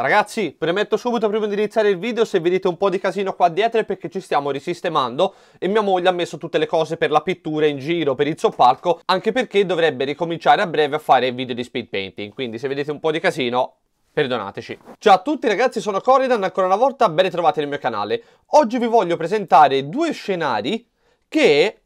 Ragazzi, premetto subito prima di iniziare il video se vedete un po' di casino qua dietro è perché ci stiamo risistemando e mia moglie ha messo tutte le cose per la pittura in giro, per il soppalco, anche perché dovrebbe ricominciare a breve a fare video di speed painting, quindi se vedete un po' di casino Perdonateci. Ciao a tutti ragazzi, sono Corridan, ancora una volta ben ritrovati nel mio canale. Oggi vi voglio presentare due scenari che,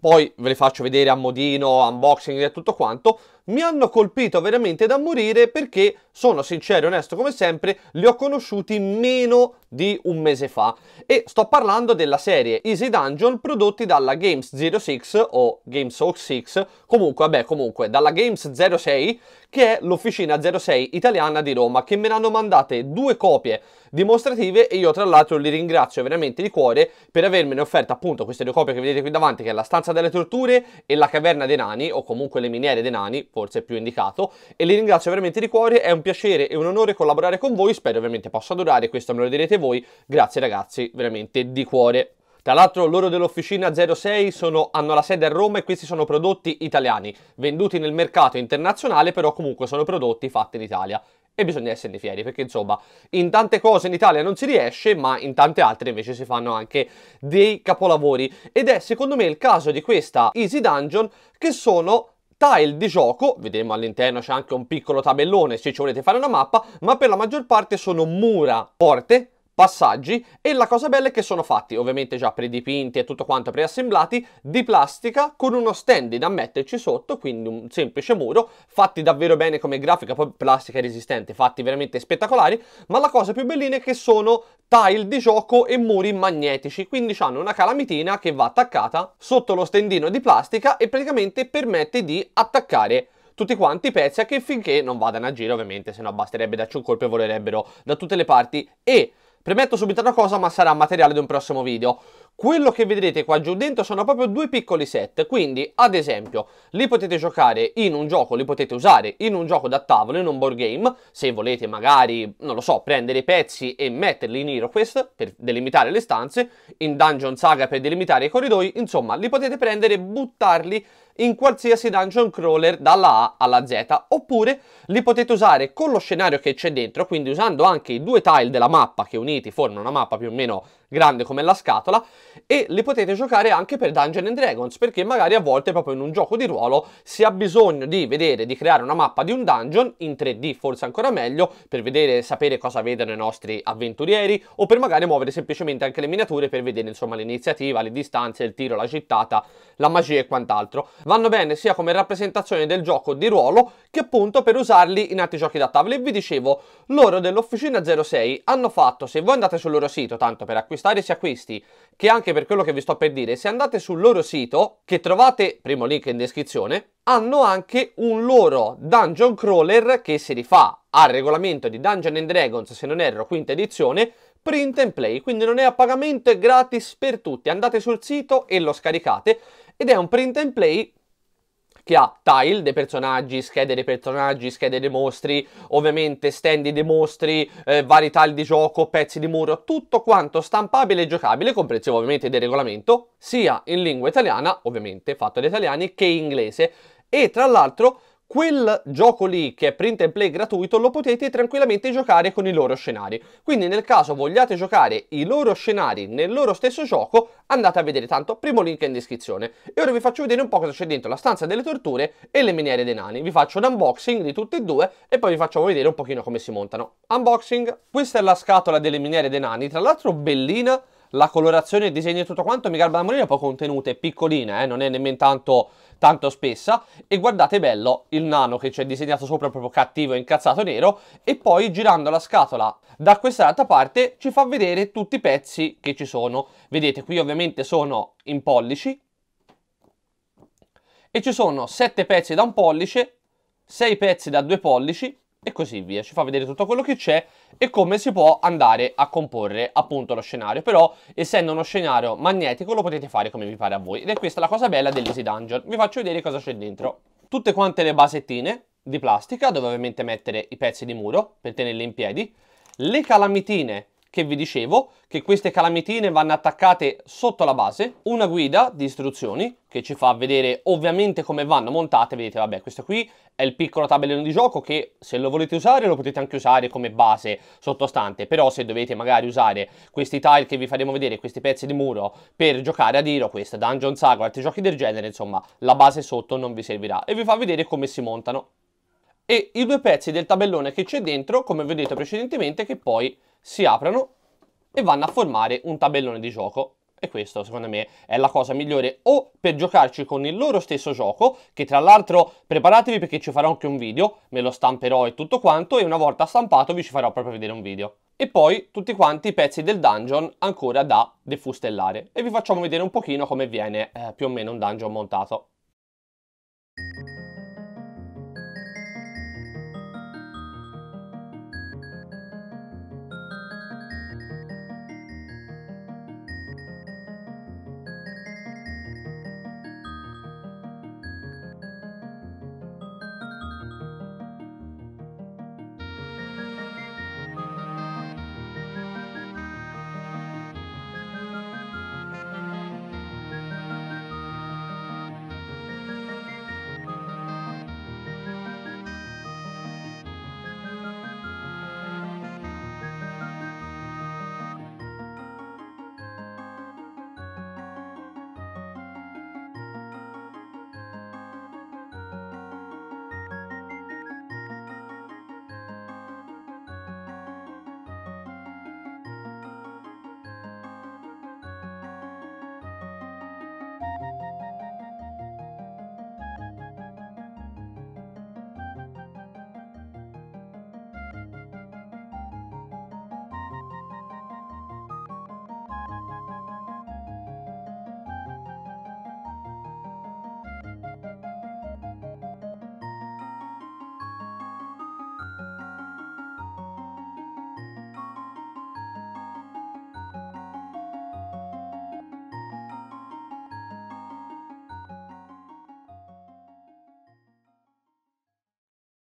poi ve li faccio vedere a modino, unboxing e tutto quanto, mi hanno colpito veramente da morire perché sono sincero e onesto come sempre, li ho conosciuti meno di un mese fa e sto parlando della serie Easy Dungeon prodotti dalla Games 06 o Games 06, comunque vabbè comunque dalla Games 06 che è l'officina 06 italiana di Roma che me ne hanno mandate due copie dimostrative e io tra l'altro li ringrazio veramente di cuore per avermene offerta appunto queste due copie che vedete qui davanti che è la stanza delle torture e la caverna dei nani o comunque le miniere dei nani forse è più indicato e li ringrazio veramente di cuore, è un piacere e un onore collaborare con voi, spero ovviamente possa durare, questo me lo direte voi, grazie ragazzi veramente di cuore. Tra l'altro loro dell'Officina 06 sono, hanno la sede a Roma e questi sono prodotti italiani, venduti nel mercato internazionale però comunque sono prodotti fatti in Italia. E bisogna esserne fieri perché insomma in tante cose in Italia non si riesce ma in tante altre invece si fanno anche dei capolavori ed è secondo me il caso di questa Easy Dungeon che sono tile di gioco, vedremo all'interno c'è anche un piccolo tabellone se ci volete fare una mappa, ma per la maggior parte sono mura, porte, passaggi e la cosa bella è che sono fatti ovviamente già predipinti e tutto quanto preassemblati di plastica con uno stand da metterci sotto quindi un semplice muro fatti davvero bene come grafica poi plastica resistente fatti veramente spettacolari ma la cosa più bellina è che sono tile di gioco e muri magnetici quindi hanno una calamitina che va attaccata sotto lo stendino di plastica e praticamente permette di attaccare tutti quanti i pezzi che finché non vadano a giro ovviamente se no basterebbe darci un colpo e volerebbero da tutte le parti e Premetto subito una cosa, ma sarà materiale di un prossimo video. Quello che vedrete qua giù dentro sono proprio due piccoli set, quindi ad esempio li potete giocare in un gioco, li potete usare in un gioco da tavolo, in un board game, se volete magari, non lo so, prendere i pezzi e metterli in HeroQuest per delimitare le stanze, in Dungeon Saga per delimitare i corridoi, insomma li potete prendere e buttarli in qualsiasi dungeon crawler dalla A alla Z, oppure li potete usare con lo scenario che c'è dentro, quindi usando anche i due tile della mappa che uniti formano una mappa più o meno grande come la scatola e li potete giocare anche per Dungeon and Dragons perché magari a volte proprio in un gioco di ruolo si ha bisogno di vedere, di creare una mappa di un dungeon in 3D forse ancora meglio per vedere, sapere cosa vedono i nostri avventurieri o per magari muovere semplicemente anche le miniature per vedere insomma l'iniziativa, le distanze, il tiro, la gittata, la magia e quant'altro. Vanno bene sia come rappresentazione del gioco di ruolo che appunto per usarli in altri giochi da tavola e vi dicevo loro dell'Officina 06 hanno fatto, se voi andate sul loro sito tanto per acquistare acquistare si acquisti, che anche per quello che vi sto per dire, se andate sul loro sito, che trovate, primo link in descrizione, hanno anche un loro dungeon crawler che si rifà al regolamento di Dungeon and Dragons, se non erro, quinta edizione, print and play, quindi non è a pagamento, è gratis per tutti. Andate sul sito e lo scaricate ed è un print and play che ha tile dei personaggi, schede dei personaggi, schede dei mostri, ovviamente stand dei mostri, eh, vari tile di gioco, pezzi di muro, tutto quanto stampabile e giocabile, comprensivo ovviamente del regolamento, sia in lingua italiana, ovviamente fatto da italiani, che in inglese. E tra l'altro quel gioco lì che è print and play gratuito lo potete tranquillamente giocare con i loro scenari. Quindi nel caso vogliate giocare i loro scenari nel loro stesso gioco, andate a vedere tanto, primo link in descrizione. E ora vi faccio vedere un po' cosa c'è dentro la stanza delle torture e le miniere dei nani. Vi faccio un unboxing di tutte e due e poi vi facciamo vedere un pochino come si montano. Unboxing, questa è la scatola delle miniere dei nani, tra l'altro bellina, la colorazione, il disegno e tutto quanto, mi Miguel Bramolini è poco contenuta, è piccolina, eh, non è nemmeno tanto, tanto, spessa. E guardate bello il nano che c'è disegnato sopra proprio cattivo e incazzato nero e poi girando la scatola da quest'altra parte ci fa vedere tutti i pezzi che ci sono. Vedete qui ovviamente sono in pollici e ci sono 7 pezzi da un pollice, 6 pezzi da 2 pollici, e così via. Ci fa vedere tutto quello che c'è e come si può andare a comporre appunto lo scenario. Però, essendo uno scenario magnetico, lo potete fare come vi pare a voi. Ed è questa la cosa bella dell'Easy Dungeon. Vi faccio vedere cosa c'è dentro. Tutte quante le basettine di plastica, dove ovviamente mettere i pezzi di muro per tenerle in piedi. Le calamitine che vi dicevo, che queste calamitine vanno attaccate sotto la base, una guida di istruzioni che ci fa vedere ovviamente come vanno montate, vedete vabbè questo qui è il piccolo tabellino di gioco che se lo volete usare lo potete anche usare come base sottostante, però se dovete magari usare questi tile che vi faremo vedere, questi pezzi di muro per giocare a Diro, questa Dungeon Saga, altri giochi del genere, insomma la base sotto non vi servirà e vi fa vedere come si montano e i due pezzi del tabellone che c'è dentro, come vi ho detto precedentemente, che poi si aprono e vanno a formare un tabellone di gioco. E questo secondo me è la cosa migliore o per giocarci con il loro stesso gioco, che tra l'altro preparatevi perché ci farò anche un video, me lo stamperò e tutto quanto e una volta stampato vi ci farò proprio vedere un video. E poi tutti quanti i pezzi del dungeon ancora da defustellare e vi facciamo vedere un pochino come viene eh, più o meno un dungeon montato.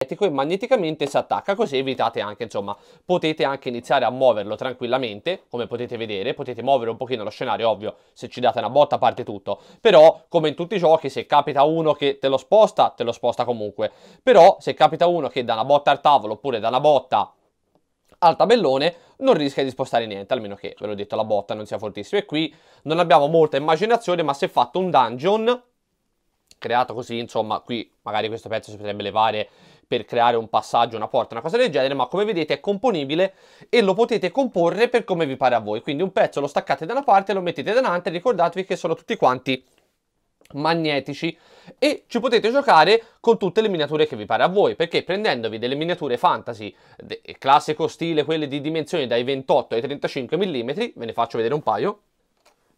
magnetico e magneticamente si attacca, così evitate anche, insomma, potete anche iniziare a muoverlo tranquillamente, come potete vedere, potete muovere un pochino lo scenario, ovvio, se ci date una botta parte tutto, però come in tutti i giochi se capita uno che te lo sposta, te lo sposta comunque, però se capita uno che dà una botta al tavolo oppure dà una botta al tabellone non rischia di spostare niente, almeno che, ve l'ho detto, la botta non sia fortissima. E qui non abbiamo molta immaginazione, ma si è fatto un dungeon creato così, insomma, qui magari questo pezzo si potrebbe levare per creare un passaggio, una porta, una cosa del genere, ma come vedete è componibile e lo potete comporre per come vi pare a voi. Quindi un pezzo lo staccate da una parte, lo mettete da un'altra e ricordatevi che sono tutti quanti magnetici e ci potete giocare con tutte le miniature che vi pare a voi perché prendendovi delle miniature fantasy classico stile quelle di dimensioni dai 28 ai 35 mm ve ne faccio vedere un paio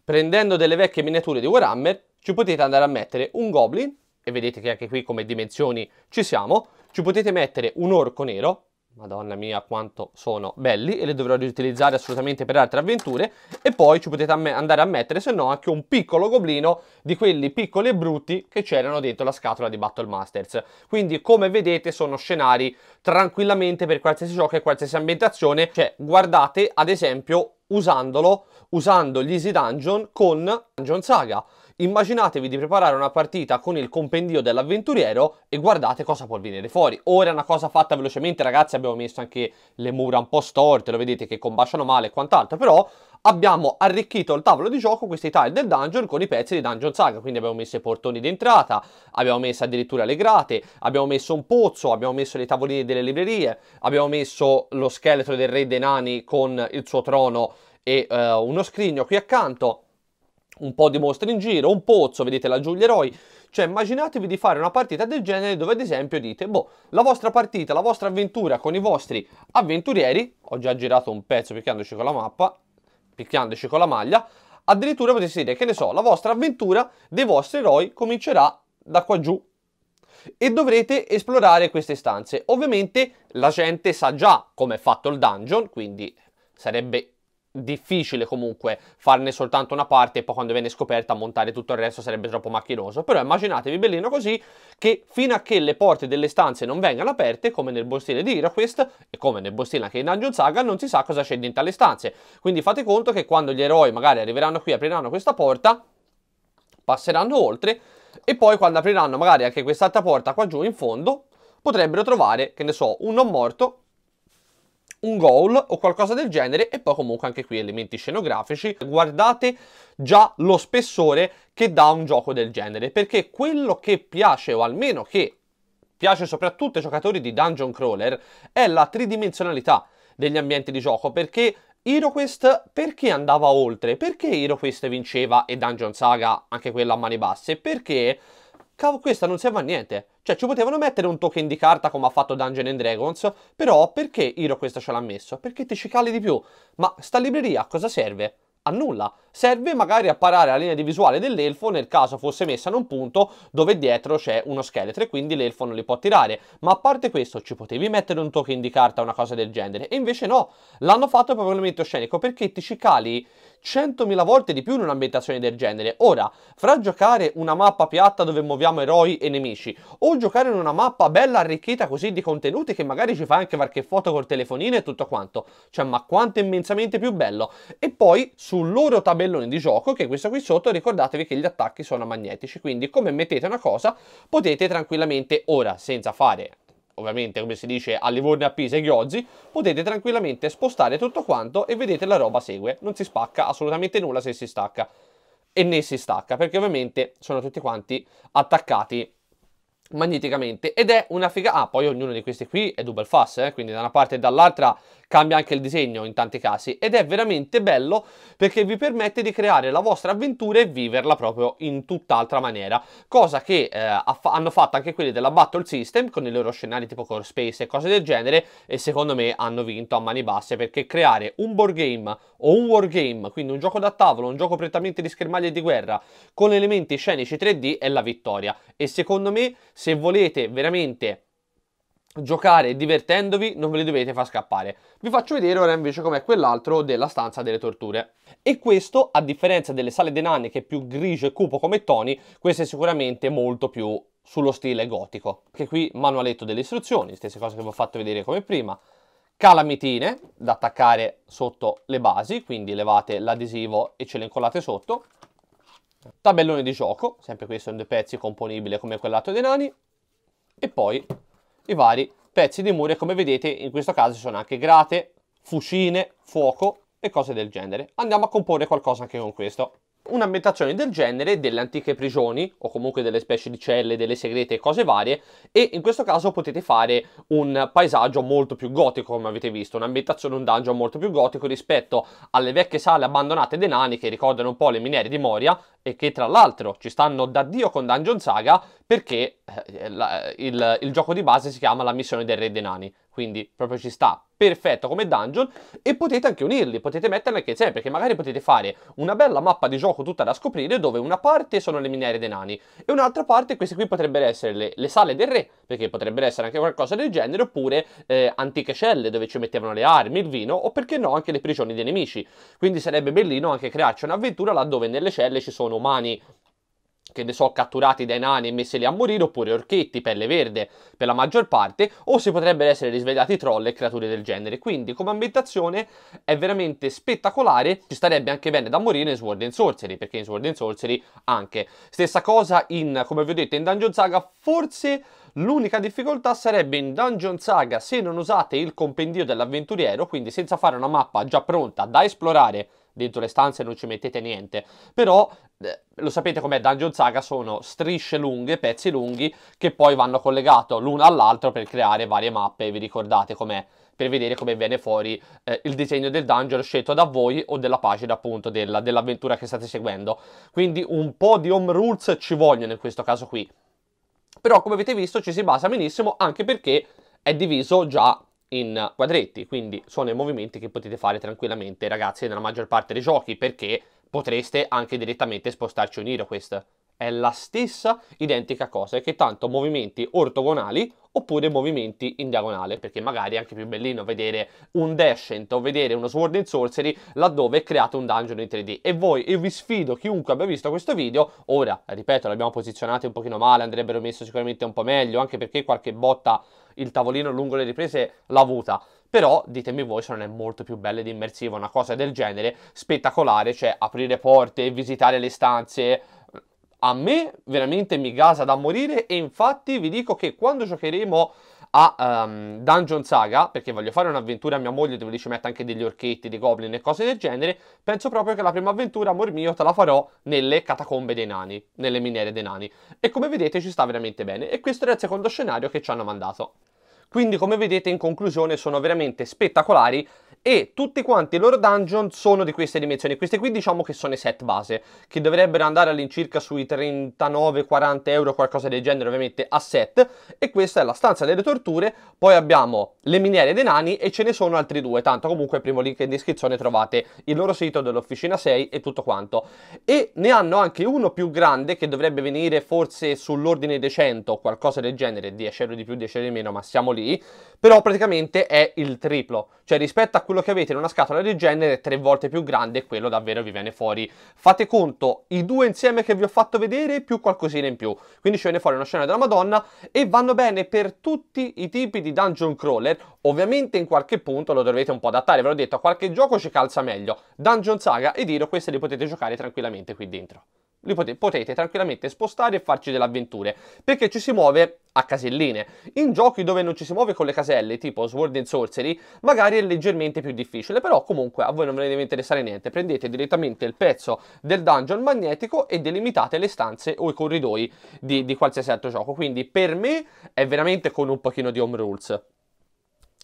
prendendo delle vecchie miniature di Warhammer ci potete andare a mettere un goblin e vedete che anche qui come dimensioni ci siamo, ci potete mettere un orco nero, madonna mia quanto sono belli e li dovrò riutilizzare assolutamente per altre avventure e poi ci potete andare a mettere se no anche un piccolo goblino di quelli piccoli e brutti che c'erano dentro la scatola di Battle Masters quindi come vedete sono scenari tranquillamente per qualsiasi gioco e qualsiasi ambientazione cioè guardate ad esempio usandolo usando gli Easy Dungeon con Dungeon Saga Immaginatevi di preparare una partita con il compendio dell'avventuriero e guardate cosa può venire fuori. Ora è una cosa fatta velocemente, ragazzi, abbiamo messo anche le mura un po' storte, lo vedete che combaciano male e quant'altro, però abbiamo arricchito il tavolo di gioco, questi tile del dungeon, con i pezzi di Dungeon Saga, quindi abbiamo messo i portoni d'entrata, abbiamo messo addirittura le grate, abbiamo messo un pozzo, abbiamo messo le tavoline delle librerie, abbiamo messo lo scheletro del re dei nani con il suo trono e uh, uno scrigno qui accanto, un po' di mostre in giro, un pozzo, vedete la Giulia Eroi. Cioè immaginatevi di fare una partita del genere dove ad esempio dite, boh, la vostra partita, la vostra avventura con i vostri avventurieri, ho già girato un pezzo picchiandoci con la mappa, picchiandoci con la maglia, addirittura potete dire, che ne so, la vostra avventura dei vostri eroi comincerà da qua giù e dovrete esplorare queste stanze. Ovviamente la gente sa già come è fatto il dungeon, quindi sarebbe difficile comunque farne soltanto una parte e poi quando viene scoperta montare tutto il resto sarebbe troppo macchinoso però immaginatevi bellino così che fino a che le porte delle stanze non vengano aperte come nel bostile di Iroquest e come nel bostile anche in Dungeon Saga non si sa cosa c'è dentro alle stanze quindi fate conto che quando gli eroi magari arriveranno qui apriranno questa porta passeranno oltre e poi quando apriranno magari anche quest'altra porta qua giù in fondo potrebbero trovare, che ne so, un non morto un goal o qualcosa del genere e poi comunque anche qui elementi scenografici. Guardate già lo spessore che dà un gioco del genere perché quello che piace o almeno che piace soprattutto ai giocatori di Dungeon Crawler è la tridimensionalità degli ambienti di gioco perché HeroQuest perché andava oltre? Perché HeroQuest vinceva e Dungeon Saga anche quella a mani basse? Perché cavolo questa non serve a niente. Cioè ci potevano mettere un token di carta come ha fatto Dungeon and Dragons, però perché Hiro questa ce l'ha messo? Perché ti ci cali di più. Ma sta libreria a cosa serve? a nulla. Serve magari a parare la linea di visuale dell'elfo nel caso fosse messa in un punto dove dietro c'è uno scheletro e quindi l'elfo non li può tirare. Ma a parte questo, ci potevi mettere un token di carta o una cosa del genere? E invece no, l'hanno fatto proprio un elemento scenico perché ti ci cali 100.000 volte di più in un'ambientazione del genere. Ora, fra giocare una mappa piatta dove muoviamo eroi e nemici, o giocare in una mappa bella arricchita così di contenuti che magari ci fa anche qualche foto col telefonino e tutto quanto, cioè ma quanto è immensamente più bello. E poi sul loro tabellone di gioco, che è questo qui sotto, ricordatevi che gli attacchi sono magnetici, quindi come mettete una cosa potete tranquillamente, ora senza fare ovviamente come si dice a Livorno, a Pisa e Ghiozzi, potete tranquillamente spostare tutto quanto e vedete la roba segue, non si spacca assolutamente nulla se si stacca e né si stacca perché ovviamente sono tutti quanti attaccati magneticamente ed è una figata ah poi ognuno di questi qui è double fast eh? quindi da una parte e dall'altra cambia anche il disegno in tanti casi ed è veramente bello perché vi permette di creare la vostra avventura e viverla proprio in tutt'altra maniera cosa che eh, hanno fatto anche quelli della Battle System con i loro scenari tipo Core Space e cose del genere e secondo me hanno vinto a mani basse perché creare un board game o un wargame quindi un gioco da tavolo un gioco prettamente di schermaglie di guerra con elementi scenici 3D è la vittoria e secondo me se volete veramente giocare divertendovi non ve li dovete far scappare vi faccio vedere ora invece com'è quell'altro della stanza delle torture e questo a differenza delle sale dei nani che è più grigio e cupo come Tony questo è sicuramente molto più sullo stile gotico che qui manualetto delle istruzioni stesse cose che vi ho fatto vedere come prima calamitine da attaccare sotto le basi quindi levate l'adesivo e ce le incollate sotto Tabellone di gioco, sempre qui sono due pezzi componibile come quell'altro dei nani. E poi i vari pezzi di muro come vedete in questo caso sono anche grate, fucine, fuoco e cose del genere. Andiamo a comporre qualcosa anche con questo. Un'ambientazione del genere delle antiche prigioni, o comunque delle specie di celle, delle segrete e cose varie, e in questo caso potete fare un paesaggio molto più gotico, come avete visto, un'ambientazione, un dungeon molto più gotico rispetto alle vecchie sale abbandonate dei nani che ricordano un po' le miniere di Moria, e che tra l'altro ci stanno da Dio con Dungeon Saga, perché il, eh, il, il gioco di base si chiama La missione del re dei nani quindi proprio ci sta perfetto come dungeon e potete anche unirli, potete metterli anche insieme perché magari potete fare una bella mappa di gioco tutta da scoprire dove una parte sono le miniere dei nani e un'altra parte queste qui potrebbero essere le, le, sale del re perché potrebbero essere anche qualcosa del genere oppure eh, antiche celle dove ci mettevano le armi, il vino o perché no anche le prigioni dei nemici quindi sarebbe bellino anche crearci un'avventura laddove nelle celle ci sono umani che ne so, catturati dai nani e messi lì a morire, oppure orchetti, pelle verde per la maggior parte, o si potrebbero essere risvegliati troll e creature del genere. Quindi, come ambientazione è veramente spettacolare, ci starebbe anche bene da morire in Sword and Sorcery, perché in Sword and Sorcery anche. Stessa cosa in, come vi ho detto, in Dungeon Saga, forse... L'unica difficoltà sarebbe in Dungeon Saga se non usate il compendio dell'avventuriero, quindi senza fare una mappa già pronta da esplorare dentro le stanze non ci mettete niente, però eh, lo sapete com'è Dungeon Saga sono strisce lunghe, pezzi lunghi che poi vanno collegati l'uno all'altro per creare varie mappe, vi ricordate com'è? Per vedere come viene fuori eh, il disegno del dungeon scelto da voi o della pagina appunto dell'avventura che state seguendo. Quindi un po' di home rules ci vogliono in questo caso qui. Però come avete visto ci si basa benissimo anche perché è diviso già in quadretti, quindi sono i movimenti che potete fare tranquillamente ragazzi nella maggior parte dei giochi perché potreste anche direttamente spostarci un questa È la stessa identica cosa, che tanto movimenti ortogonali oppure movimenti in diagonale, perché magari è anche più bellino vedere un Descent o vedere uno Sword in Sorcery laddove è creato un dungeon in 3D. E voi, io vi sfido, chiunque abbia visto questo video, ora, ripeto, l'abbiamo posizionato un pochino male, andrebbero messo sicuramente un po' meglio, anche perché qualche botta il tavolino lungo le riprese l'ha avuta. Però ditemi voi se non è molto più bella ed immersiva una cosa del genere, spettacolare, cioè aprire porte, visitare le stanze, a me veramente mi gasa da morire e infatti vi dico che quando giocheremo a um, Dungeon Saga, perché voglio fare un'avventura a mia moglie dove lì ci mette anche degli orchetti, dei goblin e cose del genere, penso proprio che la prima avventura, amor mio, te la farò nelle catacombe dei nani, nelle miniere dei nani. E come vedete ci sta veramente bene. E questo era il secondo scenario che ci hanno mandato. Quindi come vedete in conclusione sono veramente spettacolari e tutti quanti i loro dungeon sono di queste dimensioni. Queste qui diciamo che sono i set base, che dovrebbero andare all'incirca sui 39-40 euro, qualcosa del genere ovviamente a set, e questa è la stanza delle torture, poi abbiamo le miniere dei nani e ce ne sono altri due, tanto comunque il primo link in descrizione trovate il loro sito dell'Officina 6 e tutto quanto. E ne hanno anche uno più grande che dovrebbe venire forse sull'ordine dei 100, qualcosa del genere, 10 euro di più, 10 euro di meno, ma siamo lì, però praticamente è il triplo, cioè rispetto a quello che avete in una scatola del genere è tre volte più grande e quello davvero vi viene fuori. Fate conto, i due insieme che vi ho fatto vedere più qualcosina in più. Quindi ci viene fuori una scena della Madonna e vanno bene per tutti i tipi di dungeon crawler. Ovviamente in qualche punto lo dovrete un po' adattare, ve l'ho detto, a qualche gioco ci calza meglio. Dungeon Saga e Diro queste li potete giocare tranquillamente qui dentro li potete, potete tranquillamente spostare e farci delle avventure, perché ci si muove a caselline. In giochi dove non ci si muove con le caselle, tipo Sword and Sorcery, magari è leggermente più difficile, però comunque a voi non ve ne deve interessare niente. Prendete direttamente il pezzo del dungeon magnetico e delimitate le stanze o i corridoi di, di qualsiasi altro gioco. Quindi per me è veramente con un pochino di home rules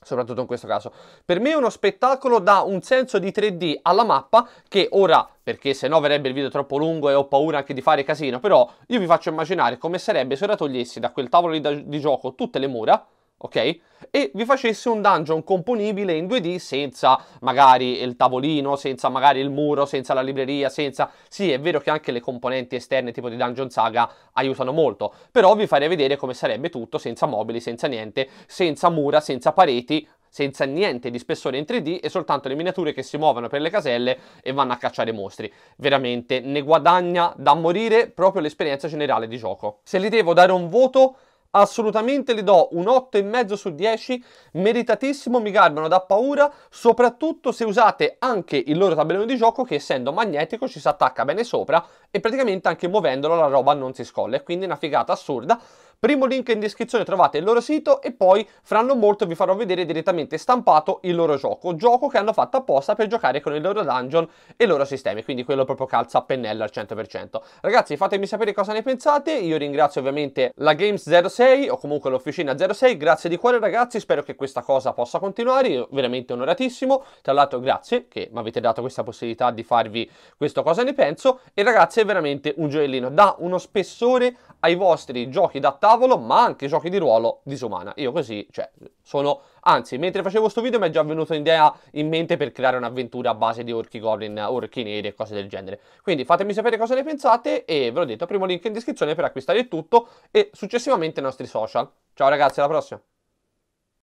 soprattutto in questo caso. Per me è uno spettacolo dà un senso di 3D alla mappa che ora, perché se no verrebbe il video troppo lungo e ho paura anche di fare casino, però io vi faccio immaginare come sarebbe se ora togliessi da quel tavolo di, di gioco tutte le mura, ok? E vi facesse un dungeon componibile in 2D senza magari il tavolino, senza magari il muro, senza la libreria, senza... Sì, è vero che anche le componenti esterne tipo di Dungeon Saga aiutano molto, però vi farei vedere come sarebbe tutto senza mobili, senza niente, senza mura, senza pareti, senza niente di spessore in 3D e soltanto le miniature che si muovono per le caselle e vanno a cacciare mostri. Veramente ne guadagna da morire proprio l'esperienza generale di gioco. Se gli devo dare un voto assolutamente le do un 8,5 su 10, meritatissimo, mi garbano da paura, soprattutto se usate anche il loro tabellone di gioco che essendo magnetico ci si attacca bene sopra e praticamente anche muovendolo la roba non si scolla, e quindi è una figata assurda. Primo link in descrizione trovate il loro sito e poi fra non molto vi farò vedere direttamente stampato il loro gioco, gioco che hanno fatto apposta per giocare con il loro dungeon e i loro sistemi, quindi quello proprio calza a pennello al 100%. Ragazzi fatemi sapere cosa ne pensate, io ringrazio ovviamente la Games06 o comunque l'Officina 06, grazie di cuore ragazzi, spero che questa cosa possa continuare, io veramente onoratissimo, tra l'altro grazie che mi avete dato questa possibilità di farvi questo cosa ne penso e ragazzi è veramente un gioiellino, dà uno spessore ai vostri giochi da tavola tavolo, ma anche giochi di ruolo disumana. Io così, cioè, sono... Anzi, mentre facevo questo video mi è già venuta un'idea in mente per creare un'avventura a base di orchi goblin, orchi neri e cose del genere. Quindi fatemi sapere cosa ne pensate e ve l'ho detto, primo link in descrizione per acquistare il tutto e successivamente i nostri social. Ciao ragazzi, alla prossima!